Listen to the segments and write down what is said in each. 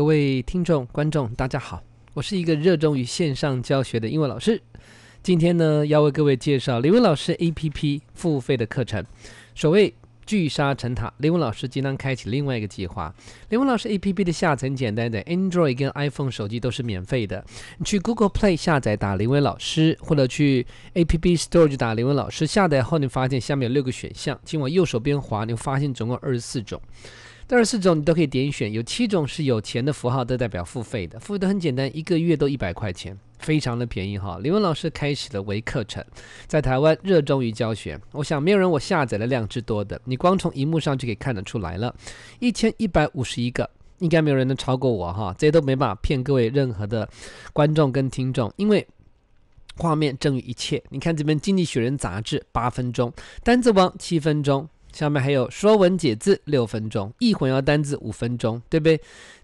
各位听众、观众，大家好，我是一个热衷于线上教学的英文老师。今天呢，要为各位介绍林文老师 APP 付费的课程。所谓聚沙成塔，林文老师今天开启另外一个计划。林文老师 APP 的下层，简单的 Android 跟 iPhone 手机都是免费的。你去 Google Play 下载，打林文老师，或者去 App Store 去打林文老师。下载后，你发现下面有六个选项，请往右手边滑，你会发现总共二十四种。但是四种你都可以点选，有七种是有钱的符号，都代表付费的。付费的很简单，一个月都一百块钱，非常的便宜哈。李文老师开始了微课程，在台湾热衷于教学，我想没有人我下载的量之多的，你光从荧幕上就可以看得出来了，一千一百五十一个，应该没有人能超过我哈。这些都没办法骗各位任何的观众跟听众，因为画面正于一切。你看这边《经济学人》杂志八分钟，单字王七分钟。下面还有《说文解字》六分钟，《易混淆单字五分钟，对不对？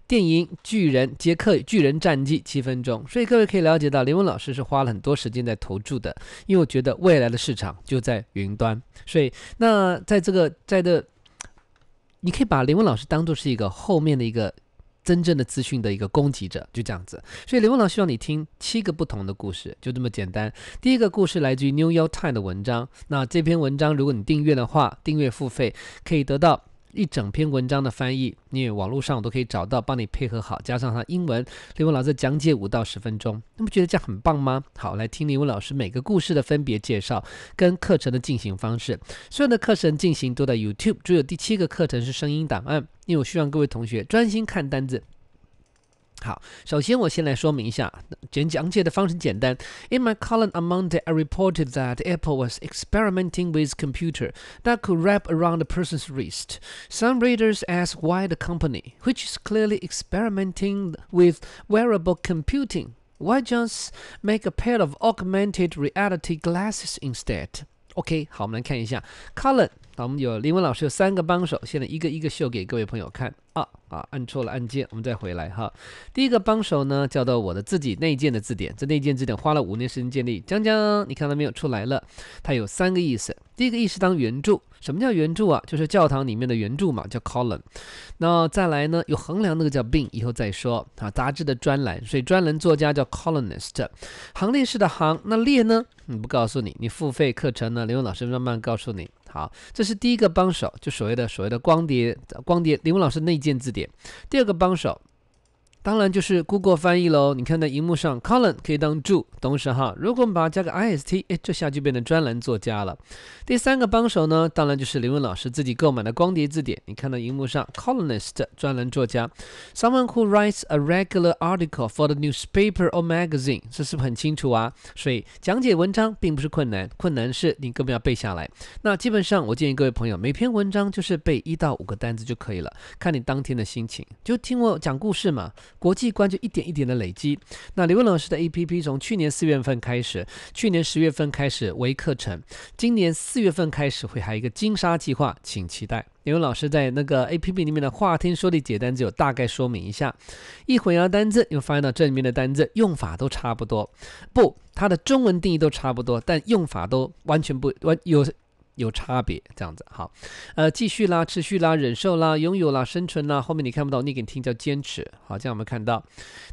电影《巨人》《杰克巨人战记》七分钟，所以各位可以了解到，林文老师是花了很多时间在投注的，因为我觉得未来的市场就在云端，所以那在这个在这，你可以把林文老师当做是一个后面的一个。真正的资讯的一个供给者，就这样子。所以，刘梦老需要你听七个不同的故事，就这么简单。第一个故事来自于《New York Times》的文章。那这篇文章，如果你订阅的话，订阅付费可以得到。一整篇文章的翻译，因为网络上我都可以找到，帮你配合好，加上它英文，林文老师讲解五到十分钟，你不觉得这样很棒吗？好，来听林文老师每个故事的分别介绍跟课程的进行方式，所有的课程进行都在 YouTube，只有第七个课程是声音档案，因为我希望各位同学专心看单子，好，首先我先来说明一下讲讲解的方式简单。In my column on Monday, I reported that Apple was experimenting with computer that could wrap around a person's wrist. Some readers asked why the company, which is clearly experimenting with wearable computing, why just make a pair of augmented reality glasses instead? OK，好，我们来看一下 column。那我们有林文老师有三个帮手，现在一个一个秀给各位朋友看啊！啊，按错了按键，我们再回来哈。第一个帮手呢，叫到我的自己内建的字典，这内建字典花了五年时间建立。江江，你看到没有？出来了，它有三个意思。第一个意思当圆柱，什么叫圆柱啊？就是教堂里面的圆柱嘛，叫 column。那再来呢，有横梁那个叫 beam，以后再说啊。杂志的专栏，所以专栏作家叫 columnist。行列式的行，那列呢？嗯，不告诉你，你付费课程呢，林文老师慢慢告诉你。好，这是第一个帮手，就所谓的所谓的光碟光碟，林文老师内建字典。第二个帮手。当然就是 Google 翻译喽。你看在荧幕上 c o l i n 可以当柱，同时哈，如果我们把它加个 is t，哎，这下就变成专栏作家了。第三个帮手呢，当然就是林文老师自己购买的光碟字典。你看到荧幕上 c o l o n i s t 专栏作家，someone who writes a regular article for the newspaper or magazine，这是不是很清楚啊？所以讲解文章并不是困难，困难是你根本要背下来。那基本上，我建议各位朋友，每篇文章就是背一到五个单词就可以了，看你当天的心情，就听我讲故事嘛。国际观就一点一点的累积。那刘文老师的 A P P 从去年四月份开始，去年十月份开始微课程，今年四月份开始会还有一个金沙计划，请期待。刘文老师在那个 A P P 里面的“话听说”的解单子有大概说明一下。一混淆单字，又现到这里面的单字用法都差不多，不，它的中文定义都差不多，但用法都完全不完有。有差别，这样子好，呃，继续啦，持续啦，忍受啦，拥有啦，生存啦，后面你看不到，你给听叫坚持。好，这样我们看到，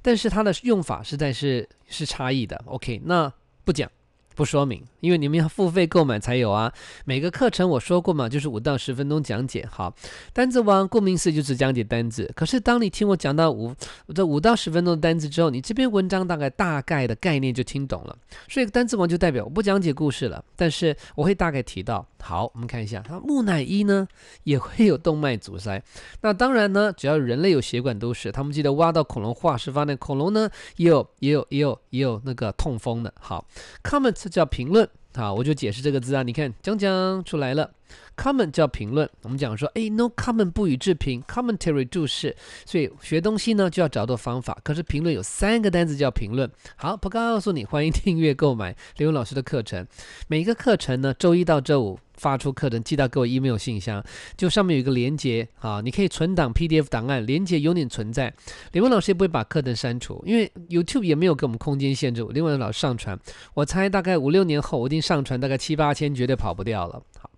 但是它的用法实在是是差异的。OK，那不讲，不说明，因为你们要付费购买才有啊。每个课程我说过嘛，就是五到十分钟讲解。好，单字王顾名思义就只讲解单字。可是当你听我讲到五这五到十分钟的单字之后，你这篇文章大概大概的概念就听懂了。所以单字王就代表我不讲解故事了，但是我会大概提到。好，我们看一下，它木乃伊呢也会有动脉阻塞。那当然呢，只要人类有血管都是。他们记得挖到恐龙化石，发现恐龙呢也有也有也有也有那个痛风的。好，comment 叫评论啊，我就解释这个字啊。你看，讲讲出来了，comment 叫评论。我们讲说，哎，no comment 不予置评，commentary 注释。所以学东西呢就要找到方法。可是评论有三个单词叫评论。好，不告诉你，欢迎订阅购买刘老师的课程。每个课程呢，周一到周五。发出课程，记到给我 email 信箱，就上面有一个连接啊，你可以存档 PDF 档案，连接永远存在。李文老师也不会把课程删除，因为 YouTube 也没有给我们空间限制。李文老师上传，我猜大概五六年后，我一定上传大概七八千，绝对跑不掉了。好，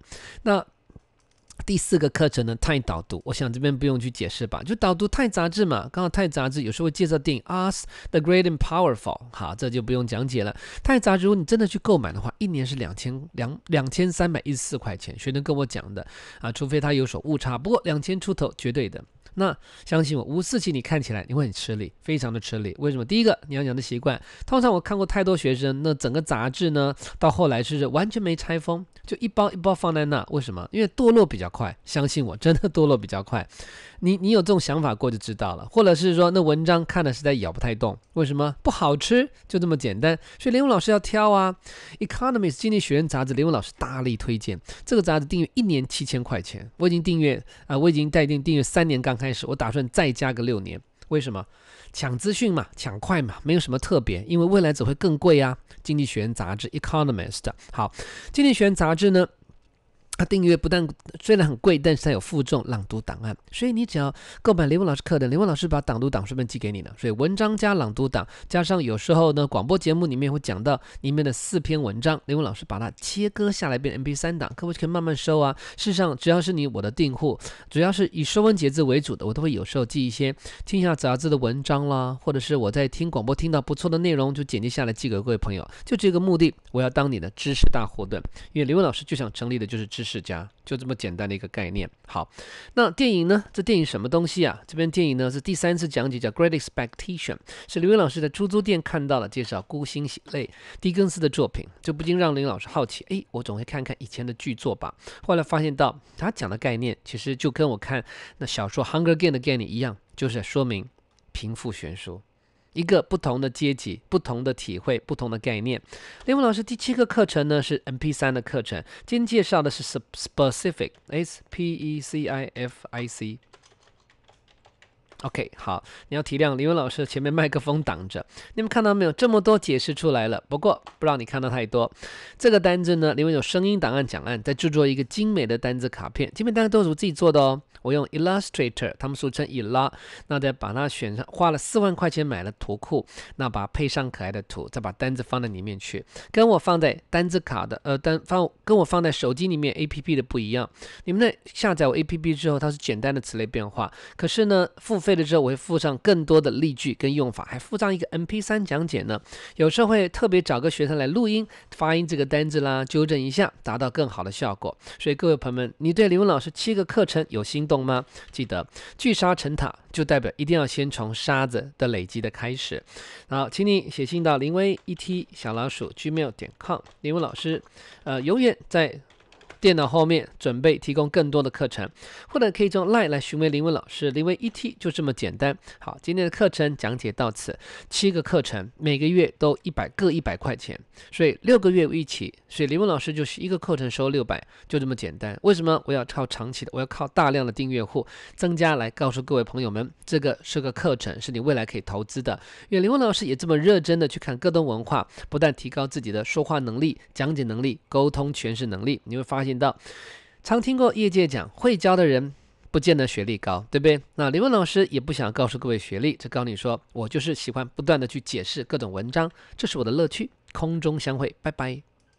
那。第四个课程呢，泰导读，我想这边不用去解释吧，就导读泰杂志嘛，刚好泰杂志有时候会介绍电影《Us the Great and Powerful》，好，这就不用讲解了。泰杂志如果你真的去购买的话，一年是两千两两千三百一十四块钱，谁能跟我讲的啊，除非他有所误差，不过两千出头绝对的。那相信我，五四期你看起来你会很吃力，非常的吃力。为什么？第一个，你要养的习惯，通常我看过太多学生，那整个杂志呢，到后来是完全没拆封。就一包一包放在那，为什么？因为堕落比较快，相信我真的堕落比较快。你你有这种想法过就知道了，或者是说那文章看的实在咬不太动，为什么不好吃？就这么简单。所以林文老师要挑啊，《Economy》经济学人杂志，林文老师大力推荐这个杂志，订阅一年七千块钱，我已经订阅啊，我已经待定订阅三年，刚开始我打算再加个六年。为什么抢资讯嘛，抢快嘛，没有什么特别，因为未来只会更贵啊。《经济学人》杂志《Economist》好，《经济学人》杂志呢？它订阅不但虽然很贵，但是它有负重朗读档案，所以你只要购买林文老师课的，林文老师把朗读档顺便寄给你了。所以文章加朗读档，加上有时候呢广播节目里面会讲到里面的四篇文章，林文老师把它切割下来变 M P 三档，各位可以慢慢收啊。事实上，只要是你我的订户，主要是以收文节字为主的，我都会有时候记一些听一下杂志的文章啦，或者是我在听广播听到不错的内容就剪辑下来寄给各位朋友。就这个目的，我要当你的知识大货盾，因为林文老师就想成立的就是知。世家就这么简单的一个概念。好，那电影呢？这电影什么东西啊？这边电影呢是第三次讲解叫《Great Expectation》，是刘云老师在出租店看到了介绍孤星血泪狄更斯的作品，这不禁让林老师好奇。哎，我总会看看以前的剧作吧。后来发现到他讲的概念其实就跟我看那小说《Hunger Game》的概念一样，就是说明贫富悬殊。一个不同的阶级，不同的体会，不同的概念。林文老师第七个课程呢是 M P 三的课程，今天介绍的是 specific，S P E C I F I C。OK，好，你要体谅李文老师前面麦克风挡着，你们看到没有？这么多解释出来了。不过，不让你看到太多。这个单子呢，里面有声音档案讲案，在制作一个精美的单子卡片。精美单子都是我自己做的哦。我用 Illustrator，他们俗称“一拉”。那再把它选上，花了四万块钱买了图库，那把配上可爱的图，再把单子放在里面去。跟我放在单子卡的呃单放，跟我放在手机里面 APP 的不一样。你们在下载我 APP 之后，它是简单的词类变化。可是呢，复。废了之后，我会附上更多的例句跟用法，还附上一个 MP3 讲解呢。有时候会特别找个学生来录音，发音这个单字啦，纠正一下，达到更好的效果。所以各位朋友们，你对林文老师七个课程有心动吗？记得聚沙成塔，就代表一定要先从沙子的累积的开始。好，请你写信到林威 ET 小老鼠 Gmail 点 com，林文老师，呃，永远在。电脑后面准备提供更多的课程，或者可以用 LINE 来询问林文老师。林文一 T 就这么简单。好，今天的课程讲解到此，七个课程每个月都一百，各一百块钱，所以六个月一起，所以林文老师就是一个课程收六百，就这么简单。为什么我要靠长期的，我要靠大量的订阅户增加来告诉各位朋友们，这个是个课程，是你未来可以投资的。因为林文老师也这么认真的去看各种文化，不断提高自己的说话能力、讲解能力、沟通诠释能力，你会发现。听到，常听过业界讲，会教的人不见得学历高，对不对？那李文老师也不想告诉各位学历，这告诉你说，我就是喜欢不断的去解释各种文章，这是我的乐趣。空中相会，拜拜。